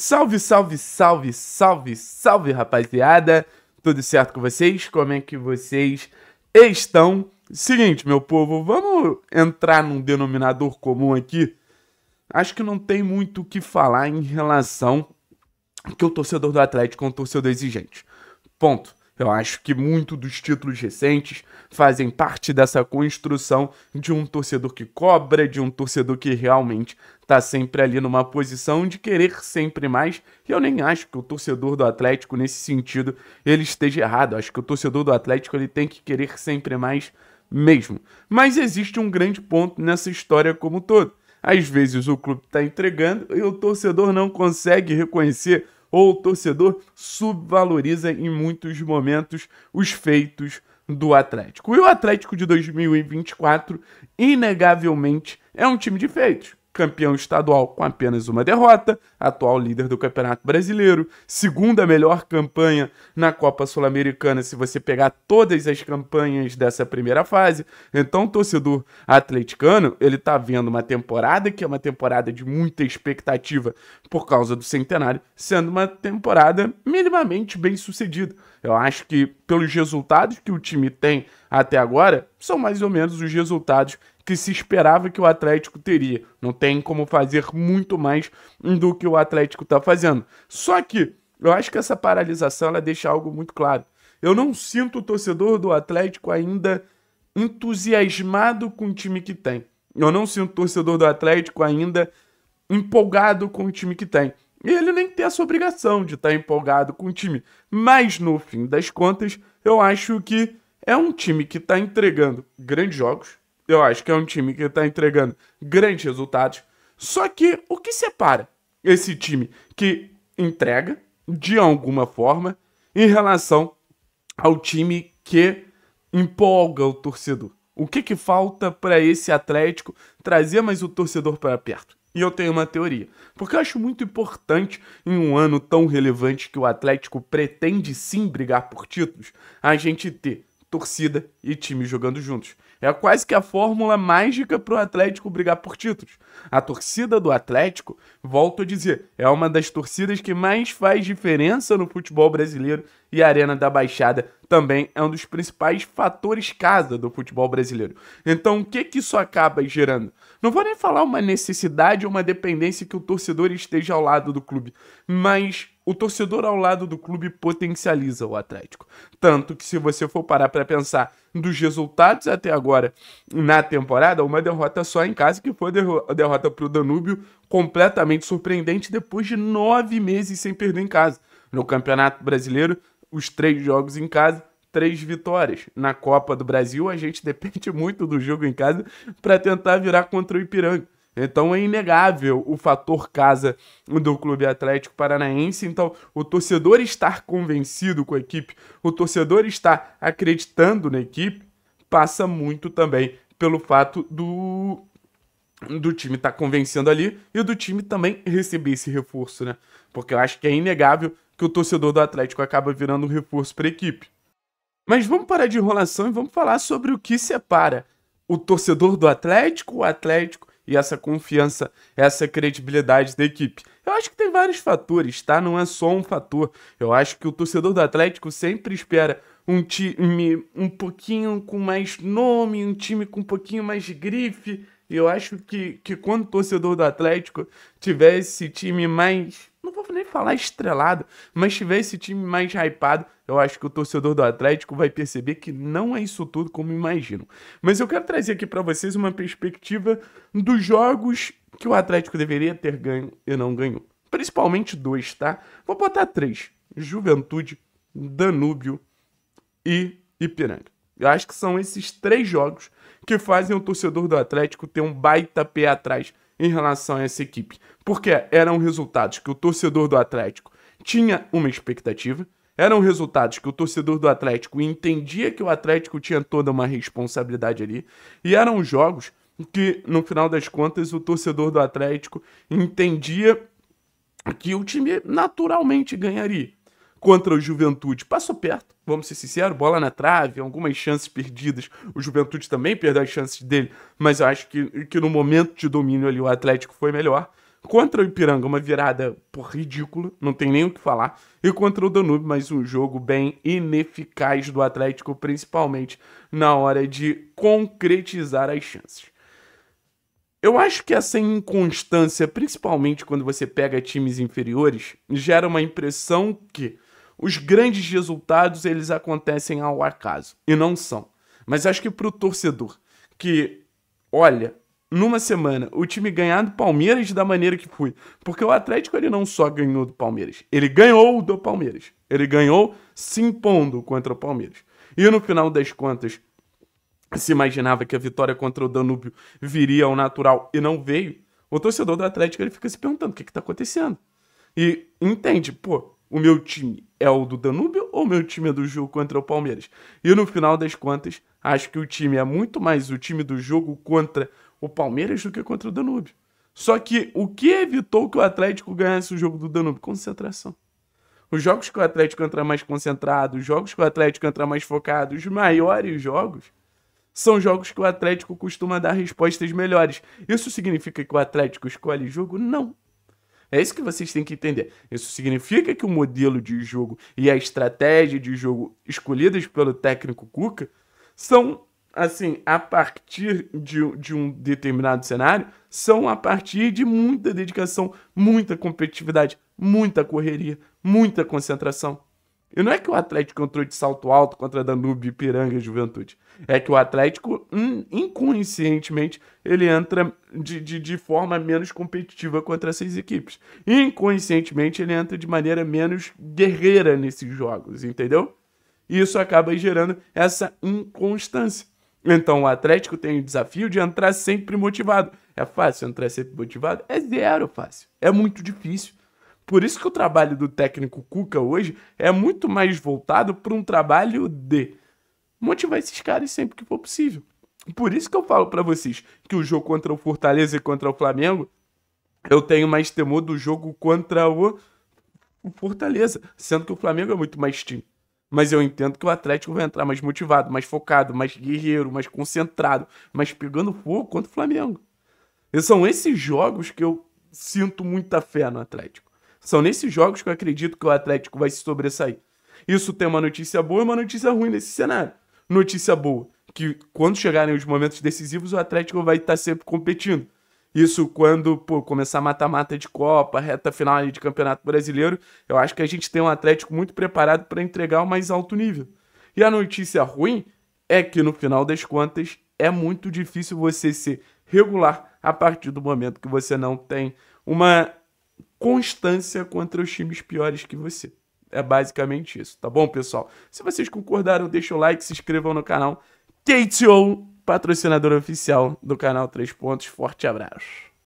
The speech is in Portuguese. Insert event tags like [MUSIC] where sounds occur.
Salve, salve, salve, salve, salve, rapaziada. Tudo certo com vocês? Como é que vocês estão? Seguinte, meu povo, vamos entrar num denominador comum aqui. Acho que não tem muito o que falar em relação que o torcedor do Atlético é um torcedor exigente. Ponto. Eu acho que muito dos títulos recentes fazem parte dessa construção de um torcedor que cobra, de um torcedor que realmente está sempre ali numa posição de querer sempre mais. E eu nem acho que o torcedor do Atlético nesse sentido ele esteja errado. Eu acho que o torcedor do Atlético ele tem que querer sempre mais mesmo. Mas existe um grande ponto nessa história como todo. Às vezes o clube está entregando e o torcedor não consegue reconhecer ou o torcedor subvaloriza em muitos momentos os feitos do Atlético. E o Atlético de 2024, inegavelmente, é um time de feitos campeão estadual com apenas uma derrota, atual líder do Campeonato Brasileiro, segunda melhor campanha na Copa Sul-Americana se você pegar todas as campanhas dessa primeira fase. Então, o torcedor atleticano, ele tá vendo uma temporada que é uma temporada de muita expectativa por causa do centenário, sendo uma temporada minimamente bem sucedida. Eu acho que pelos resultados que o time tem até agora, são mais ou menos os resultados que se esperava que o Atlético teria. Não tem como fazer muito mais do que o Atlético está fazendo. Só que eu acho que essa paralisação ela deixa algo muito claro. Eu não sinto o torcedor do Atlético ainda entusiasmado com o time que tem. Eu não sinto o torcedor do Atlético ainda empolgado com o time que tem. E ele nem tem essa obrigação de estar tá empolgado com o time. Mas no fim das contas, eu acho que é um time que está entregando grandes jogos. Eu acho que é um time que está entregando grandes resultados. Só que o que separa esse time que entrega de alguma forma em relação ao time que empolga o torcedor? O que, que falta para esse Atlético trazer mais o torcedor para perto? E eu tenho uma teoria. Porque eu acho muito importante, em um ano tão relevante que o Atlético pretende sim brigar por títulos, a gente ter torcida e time jogando juntos. É quase que a fórmula mágica para o Atlético brigar por títulos. A torcida do Atlético, volto a dizer, é uma das torcidas que mais faz diferença no futebol brasileiro e a Arena da Baixada também é um dos principais fatores casa do futebol brasileiro. Então, o que que isso acaba gerando? Não vou nem falar uma necessidade ou uma dependência que o torcedor esteja ao lado do clube, mas o torcedor ao lado do clube potencializa o Atlético. Tanto que se você for parar para pensar dos resultados até agora na temporada, uma derrota só em casa, que foi a derrota para o Danúbio, completamente surpreendente depois de nove meses sem perder em casa. No Campeonato Brasileiro, os três jogos em casa, três vitórias. Na Copa do Brasil, a gente [LAUGHS] depende muito do jogo em casa para tentar virar contra o Ipiranga. Então é inegável o fator casa do Clube Atlético Paranaense. Então, o torcedor estar convencido com a equipe, o torcedor estar acreditando na equipe, passa muito também pelo fato do do time estar tá convencendo ali e do time também receber esse reforço, né? Porque eu acho que é inegável que o torcedor do Atlético acaba virando um reforço para a equipe. Mas vamos parar de enrolação e vamos falar sobre o que separa o torcedor do Atlético, o Atlético e essa confiança, essa credibilidade da equipe. Eu acho que tem vários fatores, tá? Não é só um fator. Eu acho que o torcedor do Atlético sempre espera um time um pouquinho com mais nome, um time com um pouquinho mais de grife. Eu acho que, que quando o torcedor do Atlético tiver esse time mais não vou nem falar estrelado, mas tiver esse time mais hypado, eu acho que o torcedor do Atlético vai perceber que não é isso tudo como imagino. Mas eu quero trazer aqui para vocês uma perspectiva dos jogos que o Atlético deveria ter ganho e não ganhou. Principalmente dois, tá? Vou botar três: Juventude, Danúbio e Ipiranga. Eu acho que são esses três jogos que fazem o torcedor do Atlético ter um baita pé atrás em relação a essa equipe, porque eram resultados que o torcedor do Atlético tinha uma expectativa, eram resultados que o torcedor do Atlético entendia que o Atlético tinha toda uma responsabilidade ali, e eram jogos que, no final das contas, o torcedor do Atlético entendia que o time naturalmente ganharia contra o Juventude. Passou perto, vamos ser sinceros, bola na trave, algumas chances perdidas. O Juventude também perdeu as chances dele, mas eu acho que, que no momento de domínio ali o Atlético foi melhor. Contra o Ipiranga, uma virada por ridícula, não tem nem o que falar. E contra o Danube, mais um jogo bem ineficaz do Atlético, principalmente na hora de concretizar as chances. Eu acho que essa inconstância, principalmente quando você pega times inferiores, gera uma impressão que os grandes resultados eles acontecem ao acaso e não são. Mas acho que para o torcedor que olha numa semana o time ganhar do Palmeiras da maneira que foi, porque o Atlético ele não só ganhou do Palmeiras, ele ganhou do Palmeiras, ele ganhou se impondo contra o Palmeiras. E no final das contas se imaginava que a vitória contra o Danúbio viria ao natural e não veio. O torcedor do Atlético ele fica se perguntando o que está acontecendo. E entende, pô, o meu time é o do Danúbio ou o meu time é do jogo contra o Palmeiras? E no final das contas, acho que o time é muito mais o time do jogo contra o Palmeiras do que contra o Danúbio. Só que o que evitou que o Atlético ganhasse o jogo do Danúbio? Concentração. Os jogos que o Atlético entra mais concentrado, os jogos que o Atlético entra mais focado, os maiores jogos, são jogos que o Atlético costuma dar respostas melhores. Isso significa que o Atlético escolhe jogo? Não. É isso que vocês têm que entender. Isso significa que o modelo de jogo e a estratégia de jogo escolhidas pelo técnico Cuca são, assim, a partir de, de um determinado cenário, são a partir de muita dedicação, muita competitividade, muita correria, muita concentração. E não é que o Atlético entrou de salto alto contra Danúbio, Piranga e Juventude. É que o Atlético, hum, inconscientemente, ele entra de, de, de forma menos competitiva contra essas equipes. Inconscientemente, ele entra de maneira menos guerreira nesses jogos, entendeu? E isso acaba gerando essa inconstância. Então o Atlético tem o desafio de entrar sempre motivado. É fácil entrar sempre motivado? É zero fácil. É muito difícil. Por isso que o trabalho do técnico Cuca hoje é muito mais voltado para um trabalho de motivar esses caras sempre que for possível. Por isso que eu falo para vocês que o jogo contra o Fortaleza e contra o Flamengo, eu tenho mais temor do jogo contra o Fortaleza, sendo que o Flamengo é muito mais time. Mas eu entendo que o Atlético vai entrar mais motivado, mais focado, mais guerreiro, mais concentrado, mais pegando fogo contra o Flamengo. E são esses jogos que eu sinto muita fé no Atlético. São nesses jogos que eu acredito que o Atlético vai se sobressair. Isso tem uma notícia boa e uma notícia ruim nesse cenário. Notícia boa, que quando chegarem os momentos decisivos, o Atlético vai estar tá sempre competindo. Isso quando pô, começar mata-mata de Copa, reta final de Campeonato Brasileiro, eu acho que a gente tem um Atlético muito preparado para entregar o mais alto nível. E a notícia ruim é que no final das contas é muito difícil você ser regular a partir do momento que você não tem uma constância contra os times piores que você. É basicamente isso, tá bom, pessoal? Se vocês concordaram, deixa o like, se inscrevam no canal. KTO, patrocinador oficial do canal Três Pontos. Forte abraço.